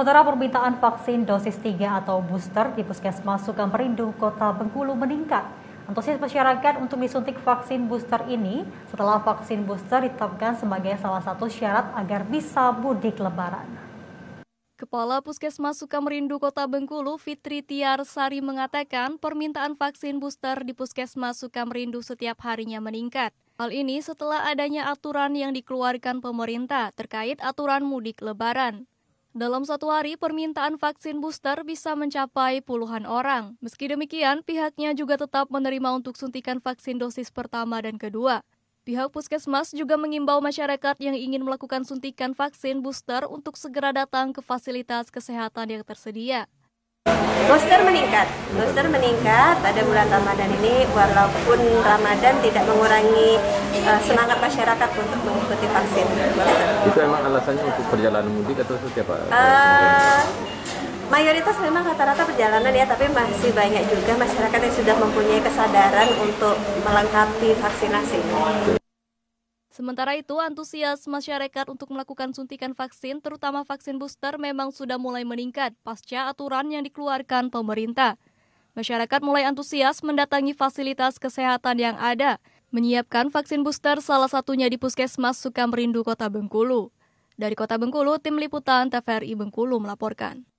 Saudara permintaan vaksin dosis 3 atau booster di Puskesmas Sukamerindu, Kota Bengkulu meningkat. Antusias masyarakat untuk disuntik vaksin booster ini setelah vaksin booster ditetapkan sebagai salah satu syarat agar bisa mudik lebaran. Kepala Puskesmas Sukamerindu Kota Bengkulu Fitri Tiar Sari mengatakan permintaan vaksin booster di Puskesmas Sukamerindu setiap harinya meningkat. Hal ini setelah adanya aturan yang dikeluarkan pemerintah terkait aturan mudik lebaran. Dalam satu hari, permintaan vaksin booster bisa mencapai puluhan orang. Meski demikian, pihaknya juga tetap menerima untuk suntikan vaksin dosis pertama dan kedua. Pihak puskesmas juga mengimbau masyarakat yang ingin melakukan suntikan vaksin booster untuk segera datang ke fasilitas kesehatan yang tersedia. Booster meningkat, booster meningkat pada bulan Ramadan ini walaupun Ramadan tidak mengurangi uh, semangat masyarakat untuk mengikuti vaksin booster. Itu emang alasannya untuk perjalanan mudik atau setiap apa? Uh, eh, mayoritas memang rata-rata perjalanan ya, tapi masih banyak juga masyarakat yang sudah mempunyai kesadaran untuk melengkapi vaksinasi. Sementara itu, antusias masyarakat untuk melakukan suntikan vaksin, terutama vaksin booster, memang sudah mulai meningkat pasca aturan yang dikeluarkan pemerintah. Masyarakat mulai antusias mendatangi fasilitas kesehatan yang ada, menyiapkan vaksin booster salah satunya di Puskesmas Sukamrindu, Kota Bengkulu. Dari Kota Bengkulu, Tim Liputan TVRI Bengkulu melaporkan.